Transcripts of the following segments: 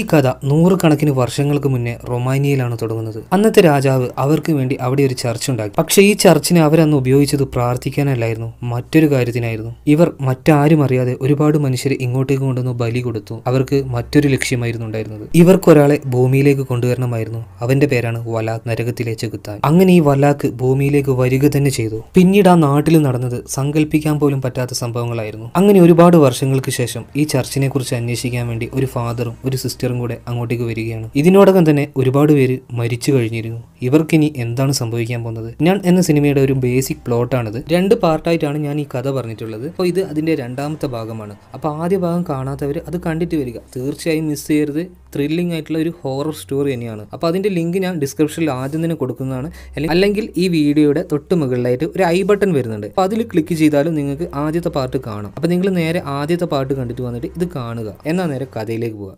ഈ കഥ നൂറുകണക്കിന് വർഷങ്ങൾക്ക് മുന്നേ റൊമാനിയയിലാണ് തുടങ്ങുന്നത് അന്നത്തെ രാജാവ് അവർക്ക് വേണ്ടി അവിടെ ഒരു ചർച്ച ഉണ്ടാക്കി പക്ഷേ ഈ ചർച്ചിനെ അവരന്ന് ഉപയോഗിച്ചത് പ്രാർത്ഥിക്കാനല്ലായിരുന്നു മറ്റൊരു കാര്യത്തിനായിരുന്നു ഇവർ മറ്റാരും അറിയാതെ ഒരുപാട് മനുഷ്യരെ ഇങ്ങോട്ടേക്ക് കൊണ്ടുവന്ന് ബലി കൊടുത്തു അവർക്ക് മറ്റൊരു ലക്ഷ്യമായിരുന്നു ഉണ്ടായിരുന്നത് ഇവർക്കൊരാളെ ഭൂമിയിലേക്ക് കൊണ്ടുവരണമായിരുന്നു അവന്റെ പേരാണ് വലാഖ് നരകത്തിലെ ചെകുത്താൻ അങ്ങനെ ഈ വലാഖ് ഭൂമിയിലേക്ക് വരിക തന്നെ ചെയ്തു പിന്നീട് ആ നാട്ടിൽ നടന്നത് സങ്കല്പിക്കാൻ പോലും പറ്റാത്ത സംഭവങ്ങളായിരുന്നു അങ്ങനെ ഒരുപാട് വർഷങ്ങൾക്ക് ശേഷം ഈ ചർച്ചിനെ കുറിച്ച് അന്വേഷിക്കാൻ വേണ്ടി ഒരു ഫാദറും ഒരു സിസ്റ്റർ സിസ്റ്ററും കൂടെ അങ്ങോട്ടേക്ക് വരികയാണ് ഇതിനോടകം തന്നെ ഒരുപാട് പേര് മരിച്ചു കഴിഞ്ഞിരുന്നു ഇവർക്കിനി എന്താണ് സംഭവിക്കാൻ പോകുന്നത് ഞാൻ എന്ന സിനിമയുടെ ഒരു ബേസിക് പ്ലോട്ടാണിത് രണ്ട് പാർട്ടായിട്ടാണ് ഞാൻ ഈ കഥ പറഞ്ഞിട്ടുള്ളത് അപ്പോൾ ഇത് അതിൻ്റെ രണ്ടാമത്തെ ഭാഗമാണ് അപ്പോൾ ആദ്യ ഭാഗം കാണാത്തവർ അത് കണ്ടിട്ട് വരിക തീർച്ചയായും മിസ് ചെയ്യരുത് ത്രില്ലിംഗ് ആയിട്ടുള്ള ഒരു ഹോറർ സ്റ്റോറി തന്നെയാണ് അപ്പോൾ അതിൻ്റെ ലിങ്ക് ഞാൻ ഡിസ്ക്രിപ്ഷനിൽ ആദ്യം തന്നെ കൊടുക്കുന്നതാണ് അല്ലെങ്കിൽ ഈ വീഡിയോയുടെ തൊട്ട് മുകളിലായിട്ട് ഒരു ഐ ബട്ടൺ വരുന്നുണ്ട് അപ്പോൾ അതിൽ ക്ലിക്ക് ചെയ്താലും നിങ്ങൾക്ക് ആദ്യത്തെ പാർട്ട് കാണാം അപ്പോൾ നിങ്ങൾ നേരെ ആദ്യത്തെ പാർട്ട് കണ്ടിട്ട് വന്നിട്ട് ഇത് കാണുക എന്നാൽ നേരെ കഥയിലേക്ക് പോകുക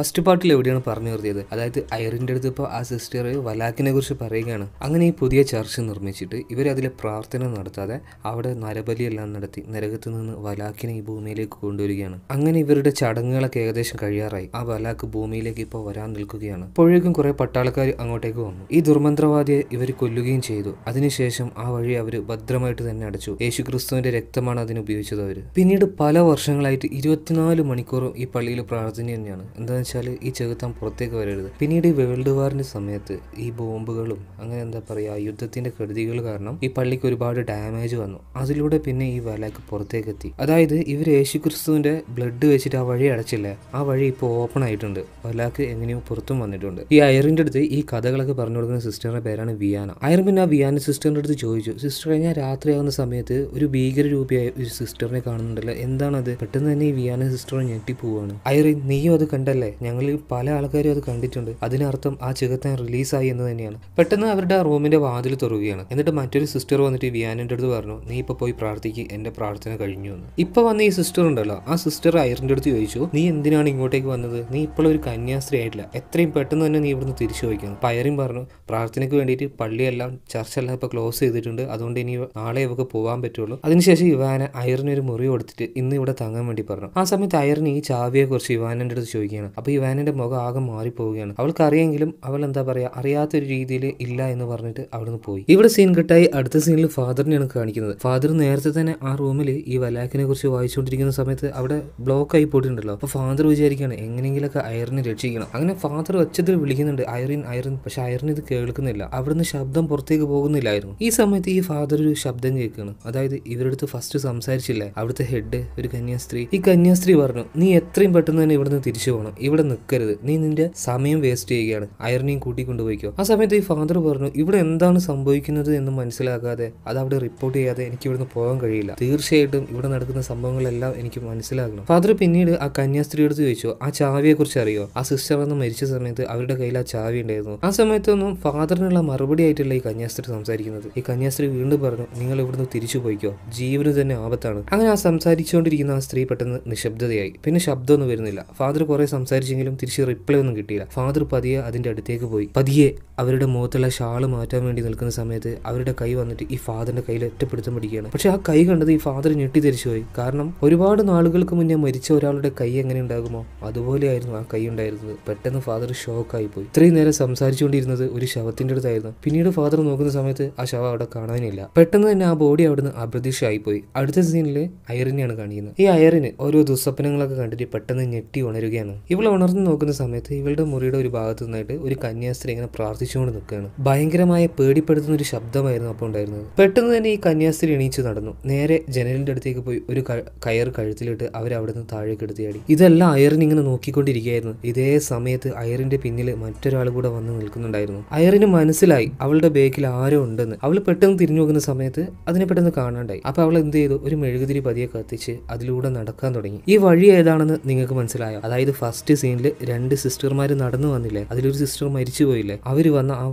ഫസ്റ്റ് പാർട്ടിൽ എവിടെയാണ് പറഞ്ഞു നിർത്തിയത് അതായത് അയറിന്റെ അടുത്ത് ഇപ്പോൾ ആ സിസ്റ്റർ വലാക്കിനെ കുറിച്ച് പറയുകയാണ് അങ്ങനെ ഈ പുതിയ ചർച്ച് നിർമ്മിച്ചിട്ട് ഇവർ അതിലെ പ്രാർത്ഥന നടത്താതെ അവിടെ നരബലിയെല്ലാം നടത്തി നരകത്ത് നിന്ന് വലാക്കിനെ ഈ ഭൂമിയിലേക്ക് കൊണ്ടുവരികയാണ് അങ്ങനെ ഇവരുടെ ചടങ്ങുകളൊക്കെ ഏകദേശം കഴിയാറായി ആ വലാക്ക് ഭൂമിയിലേക്ക് ഇപ്പോൾ വരാൻ നിൽക്കുകയാണ് അപ്പോഴേക്കും കുറേ പട്ടാളക്കാർ അങ്ങോട്ടേക്ക് വന്നു ഈ ദുർമന്ത്രവാദിയെ ഇവർ കൊല്ലുകയും ചെയ്തു അതിനുശേഷം ആ വഴി അവർ ഭദ്രമായിട്ട് തന്നെ അടച്ചു യേശു ക്രിസ്തുവിന്റെ രക്തമാണ് അതിന് ഉപയോഗിച്ചത് അവർ പിന്നീട് പല വർഷങ്ങളായിട്ട് ഇരുപത്തിനാല് മണിക്കൂറും ഈ പള്ളിയിൽ പ്രാർത്ഥന തന്നെയാണ് എന്താണെന്ന് വെച്ചാൽ ഈ ചെകുത്താൻ പുറത്തേക്ക് വരരുത് പിന്നീട് ഈ വേൾഡ് വാറിന്റെ സമയത്ത് ഈ ബോംബുകളും അങ്ങനെ എന്താ പറയുക യുദ്ധത്തിന്റെ കെടുതികൾ കാരണം ഈ പള്ളിക്ക് ഒരുപാട് ഡാമേജ് വന്നു അതിലൂടെ പിന്നെ ഈ വലക്ക് പുറത്തേക്ക് എത്തി അതായത് ഇവർ യേശുക്രിസ്തുവിന്റെ ബ്ലഡ് വെച്ചിട്ട് ആ വഴി അടച്ചില്ലേ ആ വഴി ഇപ്പോൾ ഓപ്പൺ ആയിട്ടുണ്ട് വലാക്ക് എങ്ങനെയോ പുറത്തും വന്നിട്ടുണ്ട് ഈ അയറിന്റെ അടുത്ത് ഈ കഥകളൊക്കെ പറഞ്ഞു കൊടുക്കുന്ന സിസ്റ്ററിന്റെ പേരാണ് വിയാന അയർ പിന്നെ ആ വിയാന സിസ്റ്ററിന്റെ അടുത്ത് ചോദിച്ചു സിസ്റ്റർ ഞാൻ രാത്രിയാകുന്ന സമയത്ത് ഒരു ഭീകര രൂപിയായ ഒരു സിസ്റ്ററിനെ കാണുന്നുണ്ടല്ലോ എന്താണത് പെട്ടെന്ന് തന്നെ ഈ വിയാന സിസ്റ്റർ ഞെട്ടിപ്പോവാണ് അയറി നീയും അത് കണ്ടല്ലേ മനസ്സിലായി ഞങ്ങളിൽ പല ആൾക്കാരും അത് കണ്ടിട്ടുണ്ട് അതിനർത്ഥം ആ ചികത്താൻ റിലീസായി എന്ന് തന്നെയാണ് പെട്ടെന്ന് അവരുടെ ആ റൂമിന്റെ വാതിൽ തുറക്കുകയാണ് എന്നിട്ട് മറ്റൊരു സിസ്റ്റർ വന്നിട്ട് വിയാനന്റെ അടുത്ത് പറഞ്ഞു നീ ഇപ്പൊ പോയി പ്രാർത്ഥിക്കുക എന്റെ പ്രാർത്ഥന കഴിഞ്ഞു എന്ന് ഇപ്പൊ വന്ന ഈ സിസ്റ്റർ ഉണ്ടല്ലോ ആ സിസ്റ്റർ അയറിന്റെ അടുത്ത് ചോദിച്ചു നീ എന്തിനാണ് ഇങ്ങോട്ടേക്ക് വന്നത് നീ ഇപ്പോൾ ഒരു കന്യാസ്ത്രീ ആയിട്ടില്ല എത്രയും പെട്ടെന്ന് തന്നെ നീ ഇവിടുന്ന് തിരിച്ചു വയ്ക്കുന്നു പയറിയും പറഞ്ഞു പ്രാർത്ഥനയ്ക്ക് വേണ്ടിയിട്ട് പള്ളിയെല്ലാം ചർച്ചെല്ലാം ഇപ്പൊ ക്ലോസ് ചെയ്തിട്ടുണ്ട് അതുകൊണ്ട് ഇനി നാളെ ഇവക്ക് പോകാൻ പറ്റുള്ളൂ അതിനുശേഷം ഇവാന അയറിന് ഒരു മുറി കൊടുത്തിട്ട് ഇന്ന് ഇവിടെ തങ്ങാൻ വേണ്ടി പറഞ്ഞു ആ സമയത്ത് അയറിന് ഈ ചാവിയെ കുറിച്ച് ഇവാനന്റെ അടുത്ത് ചോദിക്കുകയാണ് അപ്പോൾ ഈ വാനിൻ്റെ മുഖം ആകെ മാറിപ്പോവുകയാണ് അവൾക്ക് അറിയെങ്കിലും അവൾ എന്താ പറയുക അറിയാത്തൊരു രീതിയിൽ ഇല്ല എന്ന് പറഞ്ഞിട്ട് അവിടുന്ന് പോയി ഇവിടെ സീൻ കെട്ടായി അടുത്ത സീനിൽ ഫാദറിനെയാണ് കാണിക്കുന്നത് ഫാദർ നേരത്തെ തന്നെ ആ റൂമിൽ ഈ വലാക്കിനെ കുറിച്ച് വായിച്ചുകൊണ്ടിരിക്കുന്ന സമയത്ത് അവിടെ ബ്ലോക്ക് ആയി പോയിട്ടുണ്ടല്ലോ അപ്പോൾ ഫാദർ വിചാരിക്കുകയാണ് എങ്ങനെയെങ്കിലൊക്കെ അയറിനെ രക്ഷിക്കണം അങ്ങനെ ഫാദർ ഒച്ചത്തിൽ വിളിക്കുന്നുണ്ട് അയറിൻ അയറിൻ പക്ഷെ അയറിന് ഇത് കേൾക്കുന്നില്ല അവിടുന്ന് ശബ്ദം പുറത്തേക്ക് പോകുന്നില്ലായിരുന്നു ഈ സമയത്ത് ഈ ഫാദർ ഒരു ശബ്ദം കേൾക്കുകയാണ് അതായത് ഇവരടുത്ത് ഫസ്റ്റ് സംസാരിച്ചില്ലേ അവിടുത്തെ ഹെഡ് ഒരു കന്യാസ്ത്രീ ഈ കന്യാസ്ത്രീ പറഞ്ഞു നീ എത്രയും പെട്ടെന്ന് തന്നെ ഇവിടുന്ന് തിരിച്ചു പോകണം ഇവിടെ നിൽക്കരുത് നീ നിന്റെ സമയം വേസ്റ്റ് ചെയ്യുകയാണ് കൂട്ടി കൂട്ടിക്കൊണ്ടുപോയിക്കോ ആ സമയത്ത് ഈ ഫാദർ പറഞ്ഞു ഇവിടെ എന്താണ് സംഭവിക്കുന്നത് എന്ന് മനസ്സിലാക്കാതെ അത് അവിടെ റിപ്പോർട്ട് ചെയ്യാതെ എനിക്ക് ഇവിടുന്ന് പോകാൻ കഴിയില്ല തീർച്ചയായിട്ടും ഇവിടെ നടക്കുന്ന സംഭവങ്ങളെല്ലാം എനിക്ക് മനസ്സിലാക്കണം ഫാദർ പിന്നീട് ആ കന്യാസ്ത്രീയോട് ചോദിച്ചു ആ ചാവിയെ കുറിച്ച് അറിയോ ആ സിസ്റ്റർ വന്ന് മരിച്ച സമയത്ത് അവരുടെ കയ്യിൽ ആ ചാവി ഉണ്ടായിരുന്നു ആ സമയത്തൊന്നും ഫാദറിനുള്ള മറുപടി ആയിട്ടില്ല ഈ കന്യാസ്ത്രീ സംസാരിക്കുന്നത് ഈ കന്യാസ്ത്രീ വീണ്ടും പറഞ്ഞു നിങ്ങൾ ഇവിടുന്ന് തിരിച്ചു പോയിക്കോ ജീവന് തന്നെ ആപത്താണ് അങ്ങനെ ആ സംസാരിച്ചുകൊണ്ടിരിക്കുന്ന ആ സ്ത്രീ പെട്ടെന്ന് നിശബ്ദതയായി പിന്നെ ശബ്ദമൊന്നും വരുന്നില്ല ഫാദർ കുറെ സംസാരിച്ചു വിചാരിച്ചെങ്കിലും തിരിച്ച് റിപ്ലൈ ഒന്നും കിട്ടിയില്ല ഫാദർ പതിയെ അതിൻ്റെ അടുത്തേക്ക് പോയി പതിയെ അവരുടെ മുഖത്തുള്ള ഷാള് മാറ്റാൻ വേണ്ടി നിൽക്കുന്ന സമയത്ത് അവരുടെ കൈ വന്നിട്ട് ഈ ഫാദറിന്റെ കയ്യിൽ ഒറ്റപ്പെടുത്തം പിടിക്കുകയാണ് പക്ഷെ ആ കൈ കണ്ടത് ഈ ഫാദർ ഞെട്ടി തിരിച്ചു പോയി കാരണം ഒരുപാട് നാളുകൾക്ക് മുന്നേ മരിച്ച ഒരാളുടെ കൈ എങ്ങനെ ഉണ്ടാകുമോ അതുപോലെയായിരുന്നു ആ കൈ ഉണ്ടായിരുന്നത് പെട്ടെന്ന് ഫാദർ ഷോക്കായി പോയി ഇത്രയും നേരം സംസാരിച്ചുകൊണ്ടിരുന്നത് ഒരു ശവത്തിന്റെ അടുത്തായിരുന്നു പിന്നീട് ഫാദർ നോക്കുന്ന സമയത്ത് ആ ശവം അവിടെ കാണാനില്ല പെട്ടെന്ന് തന്നെ ആ ബോഡി അവിടുന്ന് അപ്രതീക്ഷയായി പോയി അടുത്ത സീനിൽ അയറിനെയാണ് കാണിക്കുന്നത് ഈ അയറിന് ഓരോ ദുസ്വപ്നങ്ങളൊക്കെ കണ്ടിട്ട് പെട്ടെന്ന് ഞെട്ടി ഉണരുകയാണ് ഇവൾ ഉണർന്നു നോക്കുന്ന സമയത്ത് ഇവളുടെ മുറിയുടെ ഒരു ഭാഗത്തു നിന്നായിട്ട് ഒരു കന്യാസ്ത്രീ ഇങ്ങനെ പ്രാർത്ഥിച്ചുകൊണ്ട് നിൽക്കുകയാണ് ഭയങ്കരമായ പേടിപ്പെടുത്തുന്ന ഒരു ശബ്ദമായിരുന്നു അപ്പോൾ ഉണ്ടായിരുന്നത് പെട്ടെന്ന് തന്നെ ഈ കന്യാസ്ത്രീ എണീച്ചു നടന്നു നേരെ ജനലിന്റെ അടുത്തേക്ക് പോയി ഒരു കയർ കഴുത്തിലിട്ട് അവരവിടെ നിന്ന് താഴേക്ക് എടുത്തിയാടി ഇതെല്ലാം അയറിൻ ഇങ്ങനെ നോക്കിക്കൊണ്ടിരിക്കുകയായിരുന്നു ഇതേ സമയത്ത് അയറിന്റെ പിന്നിൽ മറ്റൊരാൾ കൂടെ വന്ന് നിൽക്കുന്നുണ്ടായിരുന്നു അയറിന് മനസ്സിലായി അവളുടെ ബേക്കിൽ ആരോ ഉണ്ടെന്ന് അവൾ പെട്ടെന്ന് തിരിഞ്ഞു നോക്കുന്ന സമയത്ത് അതിനെ പെട്ടെന്ന് കാണാണ്ടായി അപ്പൊ അവൾ എന്ത് ചെയ്തു ഒരു മെഴുകുതിരി പതിയെ കത്തിച്ച് അതിലൂടെ നടക്കാൻ തുടങ്ങി ഈ വഴി ഏതാണെന്ന് നിങ്ങൾക്ക് മനസ്സിലായോ അതായത് ഫസ്റ്റ് സീനിൽ രണ്ട് സിസ്റ്റർമാർ നടന്നു വന്നില്ലേ അതിലൊരു സിസ്റ്റർ മരിച്ചു പോയില്ലേ അവർ വന്ന ആ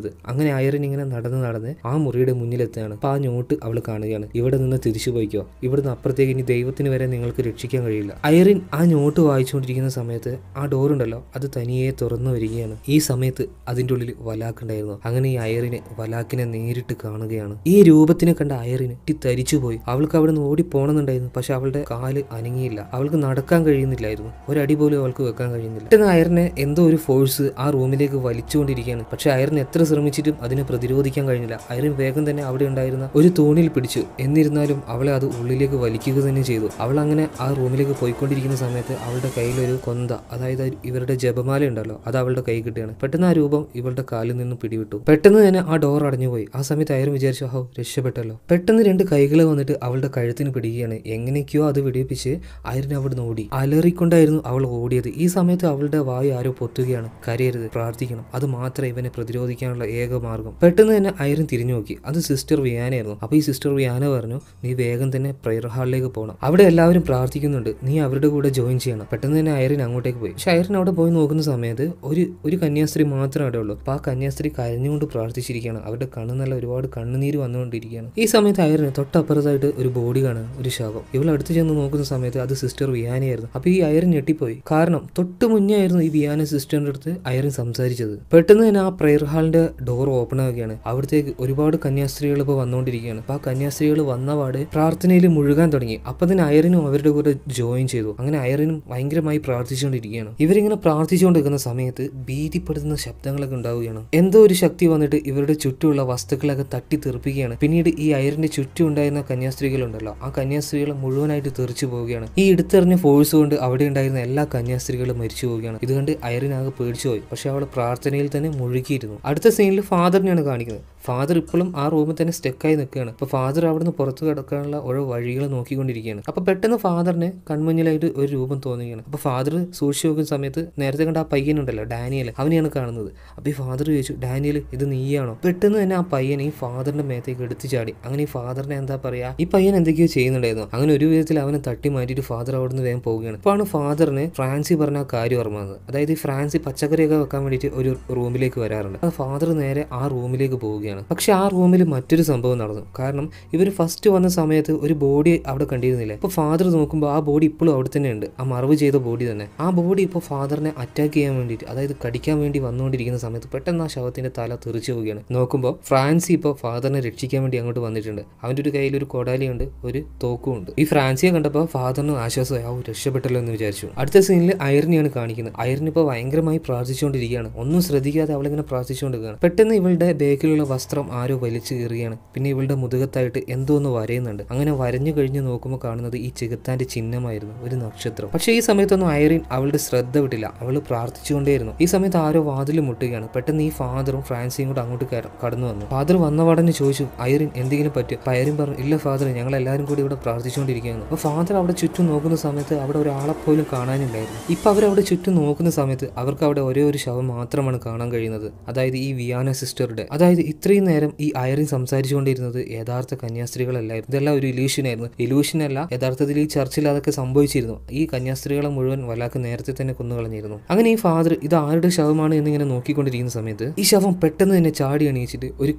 അത് അങ്ങനെ അയറിൻ ഇങ്ങനെ നടന്ന് നടന്ന് ആ മുറിയുടെ മുന്നിലെത്തുകയാണ് അപ്പൊ ആ നോട്ട് അവൾ കാണുകയാണ് ഇവിടെ നിന്ന് തിരിച്ചു പോയിക്കോ ഇവിടെ നിന്ന് അപ്പുറത്തേക്ക് ഇനി ദൈവത്തിന് വരെ നിങ്ങൾക്ക് രക്ഷിക്കാൻ കഴിയില്ല അയറിൻ ആ നോട്ട് വായിച്ചുകൊണ്ടിരിക്കുന്ന സമയത്ത് ആ ഡോറുണ്ടല്ലോ അത് തനിയെ തുറന്നു വരികയാണ് ഈ സമയത്ത് അതിൻ്റെ ഉള്ളിൽ വലാക്കുണ്ടായിരുന്നു അങ്ങനെ ഈ അയറിനെ വലാക്കിനെ നേരിട്ട് കാണുകയാണ് ഈ രൂപത്തിനെ കണ്ട അയറിന് തരിച്ചു പോയി അവൾക്ക് അവിടെ നിന്ന് ഓടി പോകണമെന്നുണ്ടായിരുന്നു പക്ഷെ അവളുടെ കാല് അനങ്ങിയില്ല അവൾക്ക് നടക്കാൻ കഴിയുന്നില്ലായിരുന്നു ഒരടി പോലും അവൾക്ക് വെക്കാൻ കഴിയുന്നില്ല പെട്ടെന്ന് അയറിനെ എന്തോ ഒരു ഫോഴ്സ് ആ റൂമിലേക്ക് വലിച്ചുകൊണ്ടിരിക്കുകയാണ് പക്ഷെ അയറിന് എത്ര ശ്രമിച്ചിട്ടും അതിനെ പ്രതിരോധിക്കാൻ കഴിഞ്ഞില്ല അയറിൻ വേഗം തന്നെ അവിടെ ഉണ്ടായിരുന്ന ഒരു തൂണിൽ പിടിച്ചു എന്നിരുന്നാലും അവളെ അത് ഉള്ളിലേക്ക് വലിക്കുക തന്നെ ചെയ്തു അവൾ അങ്ങനെ ആ റൂമിലേക്ക് പോയിക്കൊണ്ടിരിക്കുന്ന സമയത്ത് അവളുടെ കയ്യിലൊരു കൊന്ത അതായത് ഇവരുടെ ജപമാല ഉണ്ടല്ലോ അത് അവളുടെ കൈ കിട്ടുകയാണ് പെട്ടെന്ന് ആ രൂപം ഇവളുടെ കാലിൽ നിന്ന് പിടിവിട്ടു പെട്ടെന്ന് തന്നെ ആ ഡോർ അടഞ്ഞുപോയി ആ സമയത്ത് അയറും വിചാരിച്ചു അഹോ രക്ഷപ്പെട്ടല്ലോ പെട്ടെന്ന് രണ്ട് കൈകൾ വന്നിട്ട് അവളുടെ കഴുത്തിന് പിടിക്കുകയാണ് എങ്ങനെയൊക്കെയോ അത് വെടിയിപ്പിച്ച് അയറിനെ അവിടുന്ന് ഓടി അലറിക്കൊണ്ടായിരുന്നു അവൾ ഓടിയത് ഈ സമയത്ത് അവളുടെ വായു ആരോ പൊത്തുകയാണ് കരയരുത് പ്രാർത്ഥിക്കണം അത് മാത്രമേ ഇവനെ പ്രതിരോധിക്കാനുള്ള ഏക മാർഗം പെട്ടെന്ന് തന്നെ ഐറിൻ തിരിഞ്ഞു നോക്കി അത് സിസ്റ്റർ വിയാനായിരുന്നു അപ്പോൾ ഈ സിസ്റ്റർ വിയാന പറഞ്ഞു നീ വേഗം തന്നെ പ്രയർ ഹാളിലേക്ക് പോകണം അവിടെ എല്ലാവരും പ്രാർത്ഥിക്കുന്നുണ്ട് നീ അവരുടെ കൂടെ ജോയിൻ ചെയ്യണം പെട്ടെന്ന് തന്നെ ഐറിൻ അങ്ങോട്ടേക്ക് പോയി പക്ഷെ അയരൻ അവിടെ പോയി നോക്കുന്ന സമയത്ത് ഒരു ഒരു കന്യാസ്ത്രീ മാത്രം അവിടെ ഉള്ളൂ അപ്പൊ ആ കന്യാസ്ത്രീ കരഞ്ഞുകൊണ്ട് പ്രാർത്ഥിച്ചിരിക്കുകയാണ് അവരുടെ കണ്ണു നല്ല ഒരുപാട് കണ്ണുനീര് വന്നുകൊണ്ടിരിക്കുകയാണ് ഈ സമയത്ത് അയരന് തൊട്ടപ്പുറത്തായിട്ട് ഒരു ബോഡി കാണുക ഒരു ശവം ഇവൾ അടുത്ത് ചെന്ന് നോക്കുന്ന സമയത്ത് അത് സിസ്റ്റർ വിയാനയായിരുന്നു അപ്പോൾ ഈ ഐറിൻ ഞെട്ടിപ്പോയി കാരണം തൊട്ട് മുന്നേ ആയിരുന്നു ഈ ബിയാന സിസ്റ്ററിന്റെ അടുത്ത് അയറിൻ സംസാരിച്ചത് പെട്ടെന്ന് തന്നെ ആ പ്രെയർ ഹാളിന്റെ ഡോർ ഓപ്പൺ ആവുകയാണ് അവിടത്തേക്ക് ഒരുപാട് കന്യാസ്ത്രീകൾ ഇപ്പോൾ വന്നുകൊണ്ടിരിക്കുകയാണ് അപ്പോൾ ആ കന്യാസ്ത്രീകൾ വന്ന പാട് പ്രാർത്ഥനയിൽ മുഴുകാൻ തുടങ്ങി അപ്പൊ തന്നെ അയറിനും അവരുടെ കൂടെ ജോയിൻ ചെയ്തു അങ്ങനെ അയറിനും ഭയങ്കരമായി പ്രാർത്ഥിച്ചുകൊണ്ടിരിക്കുകയാണ് ഇവരിങ്ങനെ പ്രാർത്ഥിച്ചുകൊണ്ടിരിക്കുന്ന സമയത്ത് ഭീതിപ്പെടുത്തുന്ന ശബ്ദങ്ങളൊക്കെ ഉണ്ടാവുകയാണ് എന്തോ ഒരു ശക്തി വന്നിട്ട് ഇവരുടെ ചുറ്റുമുള്ള വസ്തുക്കളൊക്കെ തട്ടി തെറിപ്പിക്കുകയാണ് പിന്നീട് ഈ അയറിന്റെ ചുറ്റും ഉണ്ടായിരുന്ന കന്യാസ്ത്രീകൾ ഉണ്ടല്ലോ ആ കന്യാസ്ത്രീകൾ മുഴുവനായിട്ട് തെറിച്ചു പോവുകയാണ് ഈ എടുത്തെറിഞ്ഞ ഫോഴ്സ് കൊണ്ട് അവിടെ ഉണ്ടായിരുന്ന എല്ലാ കന്യാസ്ത്രീ സ്ത്രീകൾ മരിച്ചു പോവുകയാണ് ഇത് കണ്ട് അയറിനാകെ പേടിച്ചു പോയി പക്ഷെ അവൾ പ്രാർത്ഥനയിൽ തന്നെ മുഴുകിയിരുന്നു അടുത്ത സീനിൽ ഫാദറിനെയാണ് കാണിക്കുന്നത് ഫാദർ ഇപ്പോഴും ആ റൂമിൽ തന്നെ സ്റ്റെക്കായി നിൽക്കുകയാണ് അപ്പോൾ ഫാദർ അവിടുന്ന് പുറത്ത് കിടക്കാനുള്ള ഓരോ വഴികൾ നോക്കിക്കൊണ്ടിരിക്കുകയാണ് അപ്പോൾ പെട്ടെന്ന് ഫാദറിന് കൺമുന്നിലായിട്ട് ഒരു രൂപം തോന്നുകയാണ് അപ്പോൾ ഫാദർ സൂക്ഷിച്ചു നോക്കുന്ന സമയത്ത് നേരത്തെ കണ്ട ആ പയ്യനുണ്ടല്ലോ ഡാനിയൽ അവനെയാണ് കാണുന്നത് അപ്പോൾ ഈ ഫാദർ ചോദിച്ചു ഡാനിയൽ ഇത് നീയാണോ പെട്ടെന്ന് തന്നെ ആ പയ്യൻ ഈ ഫാദറിന്റെ മേത്തേക്ക് എടുത്തു ചാടി അങ്ങനെ ഈ ഫാദറിനെ എന്താ പറയാ ഈ പയ്യൻ എന്തൊക്കെയോ ചെയ്യുന്നുണ്ടായിരുന്നു അങ്ങനെ ഒരു വിധത്തിൽ അവനെ തട്ടി മാറ്റിയിട്ട് ഫാദർ അവിടുന്ന് വേഗം പോവുകയാണ് ആണ് ഫാദറിന് ഫ്രാൻസി പറഞ്ഞ കാര്യം ഓർമ്മത് അതായത് ഈ ഫ്രാൻസി പച്ചക്കറിയൊക്കെ വെക്കാൻ വേണ്ടിയിട്ട് ഒരു റൂമിലേക്ക് വരാറുണ്ട് അത് ഫാദർ നേരെ ആ റൂമിലേക്ക് പോവുകയാണ് പറയുകയാണ് പക്ഷെ ആ റൂമിൽ മറ്റൊരു സംഭവം നടന്നു കാരണം ഇവർ ഫസ്റ്റ് വന്ന സമയത്ത് ഒരു ബോഡി അവിടെ കണ്ടിരുന്നില്ല ഇപ്പൊ ഫാദർ നോക്കുമ്പോൾ ആ ബോഡി ഇപ്പോഴും അവിടെ തന്നെ ഉണ്ട് ആ മറവ് ചെയ്ത ബോഡി തന്നെ ആ ബോഡി ഇപ്പോൾ ഫാദറിനെ അറ്റാക്ക് ചെയ്യാൻ വേണ്ടിയിട്ട് അതായത് കടിക്കാൻ വേണ്ടി വന്നുകൊണ്ടിരിക്കുന്ന സമയത്ത് പെട്ടെന്ന് ആ ശവത്തിന്റെ തല തെറിച്ചു പോവുകയാണ് നോക്കുമ്പോൾ ഫ്രാൻസി ഇപ്പോൾ ഫാദറിനെ രക്ഷിക്കാൻ വേണ്ടി അങ്ങോട്ട് വന്നിട്ടുണ്ട് അവൻ്റെ ഒരു കയ്യിൽ ഒരു കൊടാലിയുണ്ട് ഒരു തോക്കും ഉണ്ട് ഈ ഫ്രാൻസിയെ കണ്ടപ്പോൾ ഫാദറിന് ആശ്വാസമായി ആ രക്ഷപ്പെട്ടല്ലോ എന്ന് വിചാരിച്ചു അടുത്ത സീനിൽ അയറിനെയാണ് കാണിക്കുന്നത് ഐറിൻ ഇപ്പോൾ ഭയങ്കരമായി പ്രാർത്ഥിച്ചുകൊണ്ടിരിക്കുകയാണ് ഒന്നും ശ്രദ്ധിക്കാതെ അവളിങ്ങനെ പ്രാർത്ഥിച്ചുകൊണ്ടിരിക്കുകയാണ് പെട്ടെന്ന് ഇവളുടെ ബേക്കിലുള്ള വസ്ത്രം ആരോ വലിച്ചു കീറുകയാണ് പിന്നെ ഇവളുടെ മുതുകത്തായിട്ട് എന്തോ ഒന്ന് വരയുന്നുണ്ട് അങ്ങനെ വരഞ്ഞു കഴിഞ്ഞ് നോക്കുമ്പോൾ കാണുന്നത് ഈ ചെകുത്താന്റെ ചിഹ്നമായിരുന്നു ഒരു നക്ഷത്രം പക്ഷേ ഈ സമയത്തൊന്നും ഐറിൻ അവളുടെ ശ്രദ്ധ വിട്ടില്ല അവൾ പ്രാർത്ഥിച്ചുകൊണ്ടേയിരുന്നു ഈ സമയത്ത് ആരോ വാതിൽ മുട്ടുകയാണ് പെട്ടെന്ന് ഈ ഫാദറും ഫ്രാൻസിയും കൂടെ അങ്ങോട്ട് കടന്നു വന്നു ഫാദർ വന്ന പാടന്നെ ചോദിച്ചു ഐറിൻ എന്തെങ്കിലും പറ്റും അപ്പം പറഞ്ഞു ഇല്ല ഫാദർ ഞങ്ങൾ എല്ലാവരും കൂടി ഇവിടെ പ്രാർത്ഥിച്ചുകൊണ്ടിരിക്കുകയാണ് അപ്പോൾ ഫാദർ അവിടെ ചുറ്റും നോക്കുന്ന സമയത്ത് അവിടെ ഒരാളെ പോലും കാണാനില്ലായിരുന്നു ഇപ്പം അവരവിടെ ചുറ്റും നോക്കുന്ന സമയത്ത് അവർക്ക് അവിടെ ഒരേ ഒരു ശവം മാത്രമാണ് കാണാൻ കഴിയുന്നത് അതായത് ഈ വിയാന സിസ്റ്ററുടെ അതായത് ഇത്ര ഇത്രയും നേരം ഈ ഐറിൻ സംസാരിച്ചുകൊണ്ടിരുന്നത് യഥാർത്ഥ കന്യാസ്ത്രീകളല്ലായിരുന്നു ഇതെല്ലാം ഒരു ആയിരുന്നു ഇലൂഷൻ അല്ല യഥാർത്ഥത്തിൽ ഈ ചർച്ചിൽ അതൊക്കെ സംഭവിച്ചിരുന്നു ഈ കന്യാസ്ത്രീകളെ മുഴുവൻ വലാക്ക് നേരത്തെ തന്നെ കൊന്നുകളഞ്ഞിരുന്നു അങ്ങനെ ഈ ഫാദർ ഇത് ആരുടെ ശവമാണ് എന്നിങ്ങനെ നോക്കിക്കൊണ്ടിരിക്കുന്ന സമയത്ത് ഈ ശവം പെട്ടെന്ന് തന്നെ ചാടി അണിയിച്ചിട്ട് ഒരു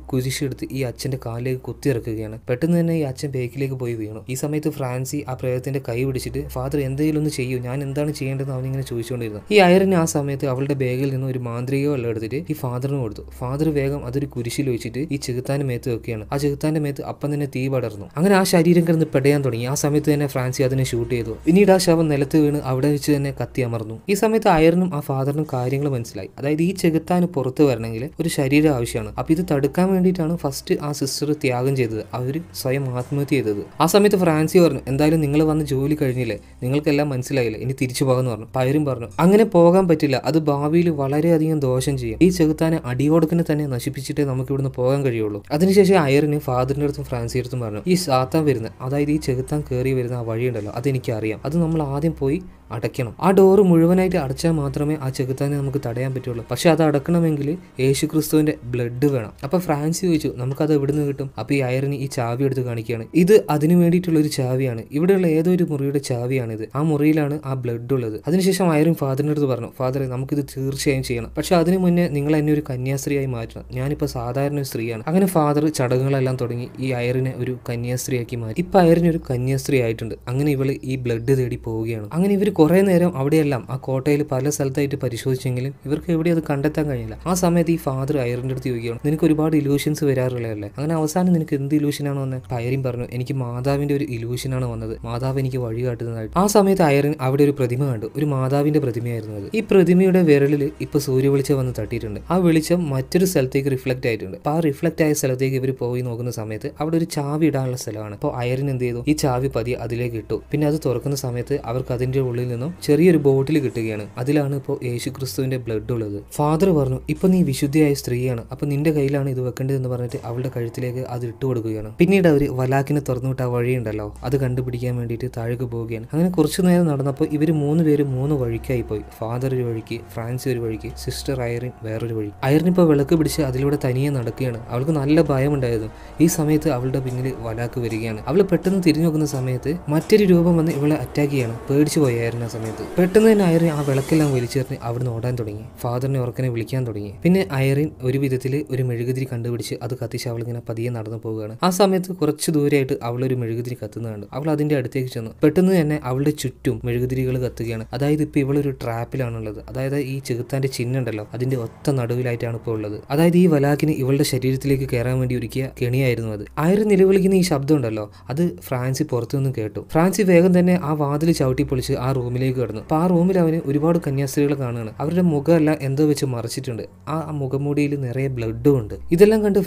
എടുത്ത് ഈ അച്ഛന്റെ കാലിലേക്ക് കുത്തിയിറക്കുകയാണ് പെട്ടെന്ന് തന്നെ ഈ അച്ഛൻ ബേക്കിലേക്ക് പോയി വീണു ഈ സമയത്ത് ഫ്രാൻസി ആ പ്രേതത്തിന്റെ കൈ പിടിച്ചിട്ട് ഫാദർ എന്തെങ്കിലും ഒന്ന് ചെയ്യൂ ഞാൻ എന്താണ് ചെയ്യേണ്ടതെന്ന് അവനിങ്ങനെ ചോദിച്ചുകൊണ്ടിരുന്നു ഈ അയറിന് ആ സമയത്ത് അവളുടെ ബാഗിൽ നിന്ന് ഒരു മാന്ത്രിക വെള്ളം എടുത്തിട്ട് ഈ ഫാദറിന് കൊടുത്തു ഫാദർ വേഗം അതൊരു കുരിശിൽ ഉപയോഗിച്ചിട്ട് ഈ ചെകുത്താന്റെ മേത്ത് വെക്കുകയാണ് ആ ചെകുത്താന്റെ മേത്ത് അപ്പം തന്നെ തീ പടർന്നു അങ്ങനെ ആ ശരീരം കിടന്ന് പെടയാൻ തുടങ്ങി ആ സമയത്ത് തന്നെ ഫ്രാൻസി അതിനെ ഷൂട്ട് ചെയ്തു പിന്നീട് ആ ശവം നിലത്ത് വീണ് അവിടെ വെച്ച് തന്നെ കത്തി അമർന്നു ഈ സമയത്ത് അയറിനും ആ ഫാദറിനും കാര്യങ്ങൾ മനസ്സിലായി അതായത് ഈ ചെകുത്താന് പുറത്ത് വരണമെങ്കിൽ ഒരു ശരീരം ആവശ്യമാണ് അപ്പൊ ഇത് തടുക്കാൻ വേണ്ടിയിട്ടാണ് ഫസ്റ്റ് ആ സിസ്റ്റർ ത്യാഗം ചെയ്തത് അവർ സ്വയം ആത്മഹത്യ ചെയ്തത് ആ സമയത്ത് ഫ്രാൻസി പറഞ്ഞു എന്തായാലും നിങ്ങൾ വന്ന് ജോലി കഴിഞ്ഞില്ലേ നിങ്ങൾക്കെല്ലാം മനസ്സിലായില്ല ഇനി തിരിച്ചു പോകാന്ന് പറഞ്ഞു പയരും പറഞ്ഞു അങ്ങനെ പോകാൻ പറ്റില്ല അത് ഭാവിയിൽ വളരെയധികം ദോഷം ചെയ്യും ഈ ചെകുത്താനെ അടിയോടക്കിനെ തന്നെ നശിപ്പിച്ചിട്ടേ നമുക്ക് ഇവിടെ ഒന്ന് പോകാൻ കഴിയുള്ളൂ അതിനുശേഷം അയറിന് ഫാദറിന്റെ അടുത്തും ഫ്രാൻസിന്റെ അടുത്തും പറഞ്ഞു ഈ സാത്താൻ വരുന്ന അതായത് ഈ ചെകുത്താൻ കയറി വരുന്ന ആ വഴിയുണ്ടല്ലോ അറിയാം അത് നമ്മൾ ആദ്യം പോയി അടയ്ക്കണം ആ ഡോറ് മുഴുവനായിട്ട് അടച്ചാൽ മാത്രമേ ആ ചെകുത്താനെ നമുക്ക് തടയാൻ പറ്റുള്ളൂ പക്ഷെ അത് അടക്കണമെങ്കിൽ യേശു ക്രിസ്തുവിന്റെ ബ്ലഡ് വേണം അപ്പൊ ഫ്രാൻസ് ചോദിച്ചു നമുക്കത് എവിടുന്ന് കിട്ടും അപ്പൊ ഈ അയറിന് ഈ ചാവി എടുത്ത് കാണിക്കുകയാണ് ഇത് അതിനു വേണ്ടിയിട്ടുള്ള ഒരു ചാവിയാണ് ഇവിടെയുള്ള ഏതോ ഒരു മുറിയുടെ ചാവിയാണിത് ആ മുറിയിലാണ് ആ ബ്ലഡ് ഉള്ളത് അതിനുശേഷം അയറിൻ ഫാദറിന്റെ അടുത്ത് പറഞ്ഞു ഫാദറെ നമുക്കിത് തീർച്ചയായും ചെയ്യണം പക്ഷെ അതിനു മുന്നേ നിങ്ങൾ എന്നെ ഒരു കന്യാസ്ത്രീയായി മാറ്റണം ഞാനിപ്പോൾ സാധാരണ ഒരു സ്ത്രീയാണ് അങ്ങനെ ഫാദർ ചടങ്ങുകളെല്ലാം തുടങ്ങി ഈ അയറിനെ ഒരു കന്യാസ്ത്രീയാക്കി മാറ്റി ഇപ്പൊ അയറിനൊരു ഒരു കന്യാസ്ത്രീ ആയിട്ടുണ്ട് അങ്ങനെ ഇവള് ഈ ബ്ലഡ് തേടി പോവുകയാണ് അങ്ങനെ ഇവർ കുറേ നേരം അവിടെയെല്ലാം ആ കോട്ടയിൽ പല സ്ഥലത്തായിട്ട് പരിശോധിച്ചെങ്കിലും ഇവർക്ക് എവിടെ അത് കണ്ടെത്താൻ കഴിയില്ല ആ സമയത്ത് ഈ ഫാദർ അയറിൻ്റെ അടുത്ത് ചോദിക്കുകയാണ് നിനക്ക് ഒരുപാട് ഇലൂഷൻസ് അല്ലേ അങ്ങനെ അവസാനം നിനക്ക് എന്ത് ഇലൂഷനാണ് വന്നത് അയറിൻ പറഞ്ഞു എനിക്ക് മാതാവിന്റെ ഒരു ഇലൂഷനാണ് വന്നത് മാതാവ് എനിക്ക് വഴി കാട്ടുന്നതായിട്ട് ആ സമയത്ത് അയറിൻ അവിടെ ഒരു പ്രതിമ കണ്ടു ഒരു മാതാവിന്റെ പ്രതിമയായിരുന്നു അത് ഈ പ്രതിമയുടെ വിരലിൽ ഇപ്പൊ സൂര്യ വെളിച്ചം വന്ന് തട്ടിയിട്ടുണ്ട് ആ വെളിച്ചം മറ്റൊരു സ്ഥലത്തേക്ക് റിഫ്ലക്ട് ആയിട്ടുണ്ട് അപ്പൊ ആ റിഫ്ലക്ട് ആയ സ്ഥലത്തേക്ക് ഇവർ പോയി നോക്കുന്ന സമയത്ത് അവിടെ ഒരു ചാവി ഇടാനുള്ള സ്ഥലമാണ് അപ്പോൾ അയറിൻ എന്ത് ചെയ്തു ഈ ചാവി പതി അതിലേക്ക് ഇട്ടു പിന്നെ അത് തുറക്കുന്ന സമയത്ത് അവർക്ക് അതിന്റെ ഉള്ളിൽ സ്റ്റോറിൽ നിന്നും ചെറിയൊരു ബോട്ടിൽ കിട്ടുകയാണ് അതിലാണ് ഇപ്പോൾ യേശു ക്രിസ്തുവിൻ്റെ ബ്ലഡ് ഉള്ളത് ഫാദർ പറഞ്ഞു ഇപ്പൊ നീ വിശുദ്ധിയായ സ്ത്രീയാണ് അപ്പൊ നിന്റെ കയ്യിലാണ് ഇത് വെക്കേണ്ടത് എന്ന് പറഞ്ഞിട്ട് അവളുടെ കഴുത്തിലേക്ക് അത് ഇട്ടു കൊടുക്കുകയാണ് പിന്നീട് അവർ വലാക്കിനെ തുറന്നുവിട്ട് ആ വഴിയുണ്ടല്ലോ അത് കണ്ടുപിടിക്കാൻ വേണ്ടിയിട്ട് താഴേക്ക് പോവുകയാണ് അങ്ങനെ കുറച്ചു നേരം നടന്നപ്പോൾ ഇവർ മൂന്ന് പേര് മൂന്ന് വഴിക്കായി പോയി ഫാദർ ഒരു വഴിക്ക് ഫ്രാൻസ് ഒരു വഴിക്ക് സിസ്റ്റർ അയറിൻ വേറൊരു വഴി അയറിനിപ്പോ വിളക്ക് പിടിച്ച് അതിലൂടെ തനിയെ നടക്കുകയാണ് അവൾക്ക് നല്ല ഭയമുണ്ടായിരുന്നു ഈ സമയത്ത് അവളുടെ പിന്നിൽ വലാക്ക് വരികയാണ് അവൾ പെട്ടെന്ന് തിരിഞ്ഞു നോക്കുന്ന സമയത്ത് മറ്റൊരു രൂപം വന്ന് ഇവളെ അറ്റാക്ക് ചെയ്യാണ് പേടിച്ചു പോയായിരുന്നു വരുന്ന സമയത്ത് പെട്ടെന്ന് തന്നെ ഐറിൻ ആ വിളക്കെല്ലാം വലിച്ചെറിഞ്ഞ് അവിടുന്ന് ഓടാൻ തുടങ്ങി ഫാദറിനെ ഉറക്കനെ വിളിക്കാൻ തുടങ്ങി പിന്നെ ഐറിൻ ഒരു വിധത്തിൽ ഒരു മെഴുകുതിരി കണ്ടുപിടിച്ച് അത് കത്തിച്ച് അവൾ ഇങ്ങനെ പതിയെ നടന്നു പോവുകയാണ് ആ സമയത്ത് കുറച്ച് ദൂരെയായിട്ട് അവൾ ഒരു മെഴുകുതിരി കത്തുന്നത് കണ്ടു അവൾ അതിന്റെ അടുത്തേക്ക് ചെന്നു പെട്ടെന്ന് തന്നെ അവളുടെ ചുറ്റും മെഴുകുതിരികൾ കത്തുകയാണ് അതായത് ഇപ്പോൾ ഇവളൊരു ട്രാപ്പിലാണുള്ളത് അതായത് ഈ ചെകുത്താന്റെ ചിഹ്നം ഉണ്ടല്ലോ അതിന്റെ ഒത്ത നടുവിലായിട്ടാണ് ഇപ്പോൾ ഉള്ളത് അതായത് ഈ വലാഖിന് ഇവളുടെ ശരീരത്തിലേക്ക് കയറാൻ വേണ്ടി ഒരുക്കിയ കെണിയായിരുന്നു അത് ആയിരം നിലവിളിക്കുന്ന ഈ ശബ്ദം ഉണ്ടല്ലോ അത് ഫ്രാൻസി പുറത്തുനിന്ന് കേട്ടു ഫ്രാൻസി വേഗം തന്നെ ആ വാതിൽ ചവിട്ടി പൊളിച്ച് ആ റൂം റൂമിലേക്ക് കടന്നു അപ്പൊ ആ റൂമിൽ അവന് ഒരുപാട് കന്യാസ്ത്രീകൾ കാണുകയാണ് അവരുടെ മുഖമല്ല എന്തോ വെച്ച് മറച്ചിട്ടുണ്ട് ആ മുഖമൂടിയിൽ നിറയെ ബ്ലഡും ഉണ്ട് ഇതെല്ലാം കണ്ട്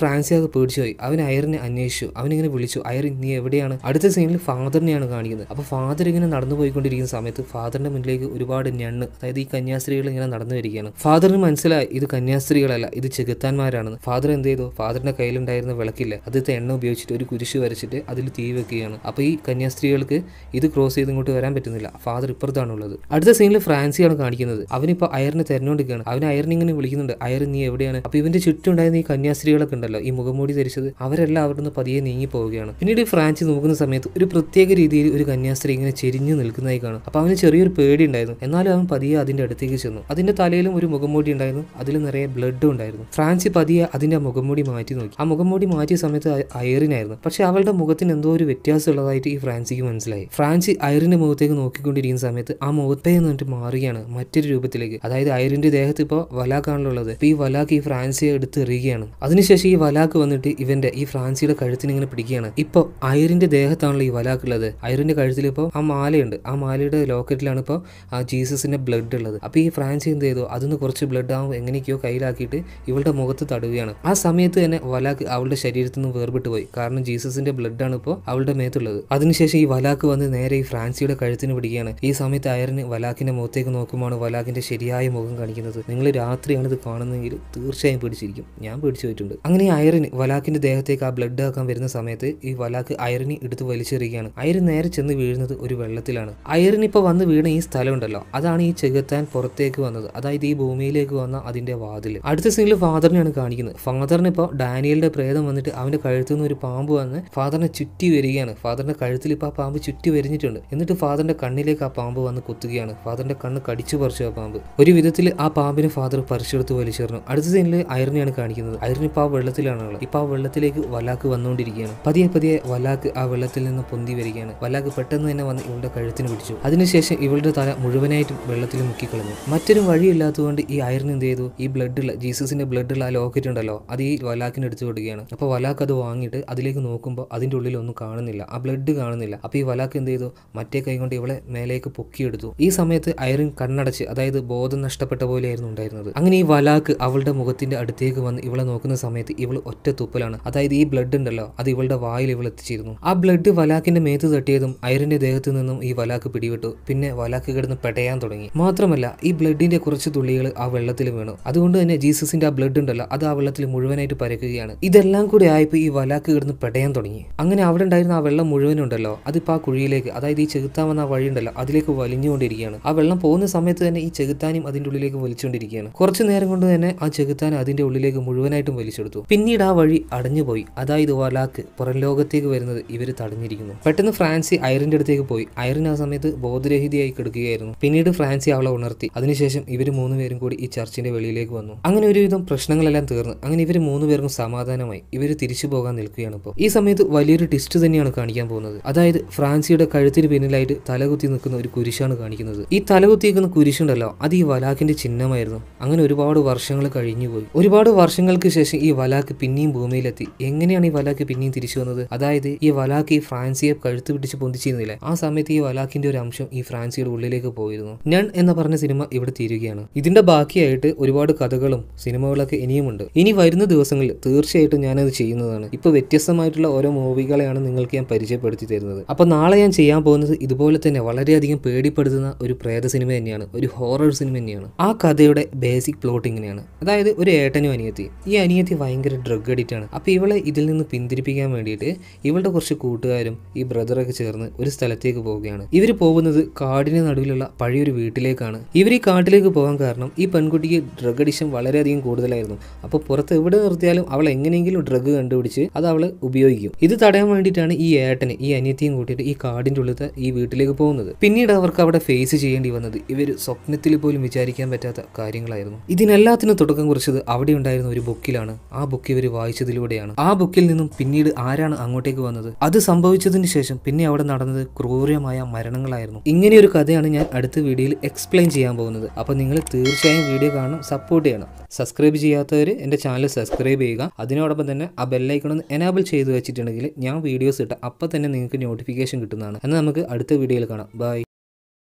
അത് പേടിച്ചുപോയി അവൻ അയറിനെ അന്വേഷിച്ചു അവനിങ്ങനെ വിളിച്ചു അയർ നീ എവിടെയാണ് അടുത്ത സീനിൽ ഫാദറിനെയാണ് കാണിക്കുന്നത് അപ്പോൾ ഫാദർ ഇങ്ങനെ നടന്നു പോയിക്കൊണ്ടിരിക്കുന്ന സമയത്ത് ഫാദറിന്റെ മുന്നിലേക്ക് ഒരുപാട് ഞണ്ണ് അതായത് ഈ കന്യാസ്ത്രീകൾ ഇങ്ങനെ നടന്നു വരികയാണ് ഫാദറിന് മനസ്സിലായി ഇത് കന്യാസ്ത്രീകളല്ല ഇത് ചെകുത്താന്മാരാണ് ഫാദർ എന്ത് ചെയ്തു ഫാദറിന്റെ കയ്യിലുണ്ടായിരുന്ന വിളക്കില്ല അതിലത്തെ എണ്ണ ഉപയോഗിച്ചിട്ട് ഒരു കുരിശ് വരച്ചിട്ട് അതിൽ തീ വെക്കുകയാണ് അപ്പോൾ ഈ കന്യാസ്ത്രീകൾക്ക് ഇത് ക്രോസ് ചെയ്ത് ഇങ്ങോട്ട് വരാൻ പറ്റുന്നില്ല ഫാദർ ഇപ്പുറത്ത് ഉള്ളത് അടുത്ത സീനിൽ ഫ്രാൻസിയാണ് കാണിക്കുന്നത് അവനിപ്പോ അയറിനെ തെരഞ്ഞുകൊണ്ടിരിക്കുകയാണ് അവൻ അയറിനെ ഇങ്ങനെ വിളിക്കുന്നുണ്ട് അയർ നീ എവിടെയാണ് അപ്പോൾ ഇവന്റെ ചുറ്റുണ്ടായിരുന്ന ഈ കന്യാസ്ത്രീകളൊക്കെ ഉണ്ടല്ലോ ഈ മുഖംമൂടി ധരിച്ചത് അവരെല്ലാം അവിടെ നിന്ന് പതിയെ നീങ്ങി പോവുകയാണ് പിന്നീട് ഫ്രാൻസ് നോക്കുന്ന സമയത്ത് ഒരു പ്രത്യേക രീതിയിൽ ഒരു കന്യാസ്ത്രീ ഇങ്ങനെ ചെരിഞ്ഞു നിൽക്കുന്നതായി കാണും അപ്പോൾ അവന് ചെറിയൊരു പേടി ഉണ്ടായിരുന്നു എന്നാലും അവൻ പതിയെ അതിന്റെ അടുത്തേക്ക് ചെന്നു അതിന്റെ തലയിലും ഒരു മുഖംമൂടി ഉണ്ടായിരുന്നു അതിൽ നിറയെ ബ്ലഡ് ഉണ്ടായിരുന്നു ഫ്രാൻസി പതിയെ അതിന്റെ മുഖംമൂടി മാറ്റി നോക്കി ആ മുഖംമൂടി മാറ്റിയ സമയത്ത് അയറിനായിരുന്നു പക്ഷെ അവളുടെ മുഖത്തിന് എന്തോ ഒരു വ്യത്യാസമുള്ളതായിട്ട് ഈ ഫ്രാൻസിക്ക് മനസ്സിലായി ഫ്രാൻസി അയറിന്റെ മുഖത്തേക്ക് നോക്കിക്കൊണ്ടിരിക്കുന്ന സമയത്ത് സമയത്ത് ആ മുഖത്തേ നിന്നിട്ട് മാറുകയാണ് മറ്റൊരു രൂപത്തിലേക്ക് അതായത് ഐറിന്റെ ദേഹത്ത് ഇപ്പോൾ വലാക്കാണുള്ളത് ഈ വലാക്ക് ഈ ഫ്രാൻസിയെ എടുത്ത് എറിയുകയാണ് അതിനുശേഷം ഈ വലാക്ക് വന്നിട്ട് ഇവന്റെ ഈ ഫ്രാൻസിയുടെ കഴുത്തിന് ഇങ്ങനെ പിടിക്കുകയാണ് ഇപ്പോൾ ഐറിന്റെ ദേഹത്താണല്ലോ ഈ വലാക്ക് ഉള്ളത് ഐറിന്റെ കഴുത്തിൽ ഇപ്പോൾ ആ മാലയുണ്ട് ആ മാലയുടെ ലോക്കറ്റിലാണ് ഇപ്പോൾ ആ ജീസസിന്റെ ബ്ലഡ് ഉള്ളത് അപ്പോൾ ഈ ഫ്രാൻസി എന്ത് ചെയ്തു അതിന് കുറച്ച് ബ്ലഡ് ആവും എങ്ങനെയൊക്കെയോ കയ്യിലാക്കിയിട്ട് ഇവളുടെ മുഖത്ത് തടവുകയാണ് ആ സമയത്ത് തന്നെ വലാക്ക് അവളുടെ ശരീരത്തിൽ നിന്ന് വേർപെട്ട് പോയി കാരണം ജീസസിന്റെ ആണ് ഇപ്പോൾ അവളുടെ മേത്തുള്ളത് അതിനുശേഷം ഈ വലാക്ക് വന്ന് നേരെ ഈ ഫ്രാൻസിയുടെ കഴുത്തിന് പിടിക്കുകയാണ് ഈ സമയത്ത് അയറിന് വലാഖിന്റെ മുഖത്തേക്ക് നോക്കുമ്പോൾ വലാഖിന്റെ ശരിയായ മുഖം കാണിക്കുന്നത് നിങ്ങൾ രാത്രിയാണ് ഇത് കാണുന്നതെങ്കിൽ തീർച്ചയായും പേടിച്ചിരിക്കും ഞാൻ പിടിച്ചു പോയിട്ടുണ്ട് അങ്ങനെ അയറിന് വലാഖിന്റെ ദേഹത്തേക്ക് ആ ബ്ലഡ് ആക്കാൻ വരുന്ന സമയത്ത് ഈ വലാഖ് അയറിനെ എടുത്ത് വലിച്ചെറിയുകയാണ് അയറിൻ നേരെ ചെന്ന് വീഴുന്നത് ഒരു വെള്ളത്തിലാണ് അയറിനിപ്പോൾ വന്ന് വീണ ഈ സ്ഥലം ഉണ്ടല്ലോ അതാണ് ഈ ചെകുത്താൻ പുറത്തേക്ക് വന്നത് അതായത് ഈ ഭൂമിയിലേക്ക് വന്ന അതിന്റെ വാതിൽ അടുത്ത സീനിൽ ഫാദറിനെയാണ് കാണിക്കുന്നത് ഫാദറിന് ഇപ്പോൾ ഡാനിയലിന്റെ പ്രേതം വന്നിട്ട് അവന്റെ കഴുത്തു നിന്ന് ഒരു പാമ്പ് വന്ന് ഫാദറിനെ ചുറ്റി വരികയാണ് ഫാദറിന്റെ കഴുത്തിൽ ഇപ്പോൾ ആ പാമ്പ് ചുറ്റി വരിഞ്ഞിട്ടുണ്ട് എന്നിട്ട് ഫാദറിന്റെ കണ്ണിലേക്ക് ആ പാമ്പ് പാമ്പ് വന്ന് കുത്തുകയാണ് ഫാദറിന്റെ കണ്ണ് കടിച്ചു പറിച്ചു ആ പാമ്പ് ഒരു വിധത്തിൽ ആ പാമ്പിനെ ഫാദർ പറിച്ചെടുത്ത് വലിച്ചെറിഞ്ഞു അടുത്ത സീനിൽ അയറിനെയാണ് കാണിക്കുന്നത് അയറിന് ഇപ്പൊ ആ വെള്ളത്തിലാണ് ഇപ്പൊ ആ വെള്ളത്തിലേക്ക് വലാക്ക് വന്നുകൊണ്ടിരിക്കുകയാണ് പതിയെ പതിയെ വലാക്ക് ആ വെള്ളത്തിൽ നിന്ന് പൊന്തി വരികയാണ് വലാക്ക് പെട്ടെന്ന് തന്നെ വന്ന് ഇവളുടെ കഴുത്തിന് പിടിച്ചു അതിനുശേഷം ഇവളുടെ തല മുഴുവനായിട്ടും വെള്ളത്തിൽ മുക്കിക്കളഞ്ഞു മറ്റൊരു വഴിയില്ലാത്തതുകൊണ്ട് ഈ അയറിന് എന്ത് ചെയ്തു ഈ ഉള്ള ജീസസിന്റെ ഉള്ള ആ ലോക്കറ്റ് ഉണ്ടല്ലോ അത് ഈ വലാക്കിന് എടുത്തു കൊടുക്കുകയാണ് അപ്പോൾ വലാക്ക് അത് വാങ്ങിയിട്ട് അതിലേക്ക് നോക്കുമ്പോൾ അതിൻ്റെ ഉള്ളിൽ ഒന്നും കാണുന്നില്ല ആ ബ്ലഡ് കാണുന്നില്ല അപ്പോൾ ഈ വലാക്ക് എന്ത് ചെയ്തു മറ്റേ കൈ കൊണ്ട് ഇവളെ മേലേക്ക് പൊക്കിയെടുത്തു ഈ സമയത്ത് ഐറിൻ കണ്ണടച്ച് അതായത് ബോധം നഷ്ടപ്പെട്ട പോലെയായിരുന്നു ഉണ്ടായിരുന്നത് അങ്ങനെ ഈ വലാക്ക് അവളുടെ മുഖത്തിന്റെ അടുത്തേക്ക് വന്ന് ഇവളെ നോക്കുന്ന സമയത്ത് ഇവൾ ഒറ്റ തുപ്പലാണ് അതായത് ഈ ബ്ലഡ് ഉണ്ടല്ലോ അത് ഇവളുടെ വായിൽ ഇവൾ എത്തിച്ചിരുന്നു ആ ബ്ലഡ് വലാക്കിന്റെ മേത്ത് തട്ടിയതും ഐറിന്റെ ദേഹത്തു നിന്നും ഈ വലാക്ക് പിടിവിട്ടു പിന്നെ വലാക്ക് കിടന്ന് പെടയാൻ തുടങ്ങി മാത്രമല്ല ഈ ബ്ലഡിന്റെ കുറച്ച് തുള്ളികൾ ആ വെള്ളത്തിൽ വീണു അതുകൊണ്ട് തന്നെ ജീസസിന്റെ ആ ബ്ലഡ് ഉണ്ടല്ലോ അത് ആ വെള്ളത്തിൽ മുഴുവനായിട്ട് പരക്കുകയാണ് ഇതെല്ലാം കൂടി ആയപ്പോൾ ഈ വലാക്ക് കിടന്ന് പെടയാൻ തുടങ്ങി അങ്ങനെ അവിടെ ഉണ്ടായിരുന്ന ആ വെള്ളം മുഴുവനുണ്ടല്ലോ അതിപ്പോൾ ആ കുഴിയിലേക്ക് അതായത് ഈ ചെകുത്താൻ വന്ന വഴി ഉണ്ടല്ലോ അതിലേക്ക് ഉള്ളിലേക്ക് വലിഞ്ഞുകൊണ്ടിരിക്കുകയാണ് ആ വെള്ളം പോകുന്ന സമയത്ത് തന്നെ ഈ ചെകുത്താനും അതിന്റെ ഉള്ളിലേക്ക് വലിച്ചുകൊണ്ടിരിക്കുകയാണ് കുറച്ചു നേരം കൊണ്ട് തന്നെ ആ ചെകുത്താൻ അതിന്റെ ഉള്ളിലേക്ക് മുഴുവനായിട്ടും വലിച്ചെടുത്തു പിന്നീട് ആ വഴി അടഞ്ഞുപോയി അതായത് വലാക്ക് പുറം ലോകത്തേക്ക് വരുന്നത് ഇവർ തടഞ്ഞിരിക്കുന്നു പെട്ടെന്ന് ഫ്രാൻസി ഐറിന്റെ അടുത്തേക്ക് പോയി ഐറിൻ ആ സമയത്ത് ബോധരഹിതയായി കിടക്കുകയായിരുന്നു പിന്നീട് ഫ്രാൻസി അവളെ ഉണർത്തി അതിനുശേഷം ഇവർ പേരും കൂടി ഈ ചർച്ചിന്റെ വെളിയിലേക്ക് വന്നു അങ്ങനെ ഒരുവിധം പ്രശ്നങ്ങളെല്ലാം തീർന്നു അങ്ങനെ ഇവർ പേർക്കും സമാധാനമായി ഇവർ തിരിച്ചു പോകാൻ നിൽക്കുകയാണ് ഇപ്പോൾ ഈ സമയത്ത് വലിയൊരു ടിസ്റ്റ് തന്നെയാണ് കാണിക്കാൻ പോകുന്നത് അതായത് ഫ്രാൻസിയുടെ കഴുത്തിന് പിന്നിലായിട്ട് തലകുത്തി നിൽക്കുന്ന ഒരു കുരിശാണ് കാണിക്കുന്നത് ഈ തലകുത്തിയേക്കുന്ന കുരിശുണ്ടല്ലോ അത് ഈ വലാഖിന്റെ ചിഹ്നമായിരുന്നു അങ്ങനെ ഒരുപാട് വർഷങ്ങൾ കഴിഞ്ഞുപോയി ഒരുപാട് വർഷങ്ങൾക്ക് ശേഷം ഈ വലാഖ് പിന്നെയും ഭൂമിയിലെത്തി എങ്ങനെയാണ് ഈ വലാഖ് പിന്നെയും തിരിച്ചു വന്നത് അതായത് ഈ വലാഖ് ഈ ഫ്രാൻസിയെ കഴുത്തു പിടിച്ച് പൊന്തിച്ചിരുന്നില്ല ആ സമയത്ത് ഈ വലാഖിന്റെ ഒരു അംശം ഈ ഫ്രാൻസിയുടെ ഉള്ളിലേക്ക് പോയിരുന്നു ഞാൻ എന്ന പറഞ്ഞ സിനിമ ഇവിടെ തീരുകയാണ് ഇതിന്റെ ബാക്കിയായിട്ട് ഒരുപാട് കഥകളും സിനിമകളൊക്കെ ഇനിയുമുണ്ട് ഇനി വരുന്ന ദിവസങ്ങളിൽ തീർച്ചയായിട്ടും ഞാനത് ചെയ്യുന്നതാണ് ഇപ്പൊ വ്യത്യസ്തമായിട്ടുള്ള ഓരോ മൂവികളെയാണ് നിങ്ങൾക്ക് ഞാൻ പരിചയപ്പെടുത്തി തരുന്നത് അപ്പൊ നാളെ ഞാൻ ചെയ്യാൻ പോകുന്നത് ഇതുപോലെ തന്നെ വളരെയധികം പേടിപ്പെടുത്തുന്ന ഒരു പ്രേത സിനിമ തന്നെയാണ് ഒരു ഹൊറർ സിനിമ തന്നെയാണ് ആ കഥയുടെ ബേസിക് പ്ലോട്ട് ഇങ്ങനെയാണ് അതായത് ഒരു ഏട്ടനും അനിയത്തി ഈ അനിയത്തി ഭയങ്കര ഡ്രഗ് അഡിക്റ്റ് ആണ് അപ്പോൾ ഇവളെ ഇതിൽ നിന്ന് പിന്തിരിപ്പിക്കാൻ വേണ്ടിയിട്ട് ഇവളുടെ കുറച്ച് കൂട്ടുകാരും ഈ ബ്രദറൊക്കെ ചേർന്ന് ഒരു സ്ഥലത്തേക്ക് പോവുകയാണ് ഇവർ പോകുന്നത് കാടിന് നടുവിലുള്ള പഴയൊരു വീട്ടിലേക്കാണ് ഇവർ ഈ കാട്ടിലേക്ക് പോകാൻ കാരണം ഈ പെൺകുട്ടിക്ക് ഡ്രഗ് അഡിക്ഷൻ വളരെയധികം കൂടുതലായിരുന്നു അപ്പോൾ പുറത്ത് എവിടെ നിർത്തിയാലും അവൾ എങ്ങനെയെങ്കിലും ഡ്രഗ് കണ്ടുപിടിച്ച് അത് അവൾ ഉപയോഗിക്കും ഇത് തടയാൻ വേണ്ടിയിട്ടാണ് ഈ ഏട്ടന് ഈ അനിയത്തിയും കൂട്ടിയിട്ട് ഈ കാടിൻ്റെ ഉള്ളിൽ ഈ വീട്ടിലേക്ക് പോകുന്നത് പിന്നീട് അവർക്ക് അവിടെ ഫേസ് ചെയ്യേണ്ടി വന്നത് ഇവർ സ്വപ്നത്തിൽ പോലും വിചാരിക്കാൻ പറ്റാത്ത കാര്യങ്ങളായിരുന്നു ഇതിനെല്ലാത്തിനും തുടക്കം കുറിച്ചത് അവിടെ ഉണ്ടായിരുന്ന ഒരു ബുക്കിലാണ് ആ ബുക്ക് ഇവർ വായിച്ചതിലൂടെയാണ് ആ ബുക്കിൽ നിന്നും പിന്നീട് ആരാണ് അങ്ങോട്ടേക്ക് വന്നത് അത് സംഭവിച്ചതിന് ശേഷം പിന്നെ അവിടെ നടന്നത് ക്രൂരമായ മരണങ്ങളായിരുന്നു ഇങ്ങനെ ഒരു കഥയാണ് ഞാൻ അടുത്ത വീഡിയോയിൽ എക്സ്പ്ലെയിൻ ചെയ്യാൻ പോകുന്നത് അപ്പോൾ നിങ്ങൾ തീർച്ചയായും വീഡിയോ കാണണം സപ്പോർട്ട് ചെയ്യണം സബ്സ്ക്രൈബ് ചെയ്യാത്തവർ എൻ്റെ ചാനൽ സബ്സ്ക്രൈബ് ചെയ്യുക അതിനോടൊപ്പം തന്നെ ആ ബെല്ലൈക്കൺ ഒന്ന് എനാബിൾ ചെയ്ത് വെച്ചിട്ടുണ്ടെങ്കിൽ ഞാൻ വീഡിയോസ് ഇട്ട അപ്പം തന്നെ നിങ്ങൾക്ക് നോട്ടിഫിക്കേഷൻ കിട്ടുന്നതാണ് എന്നാൽ നമുക്ക് അടുത്ത വീഡിയോയിൽ കാണാം ബൈ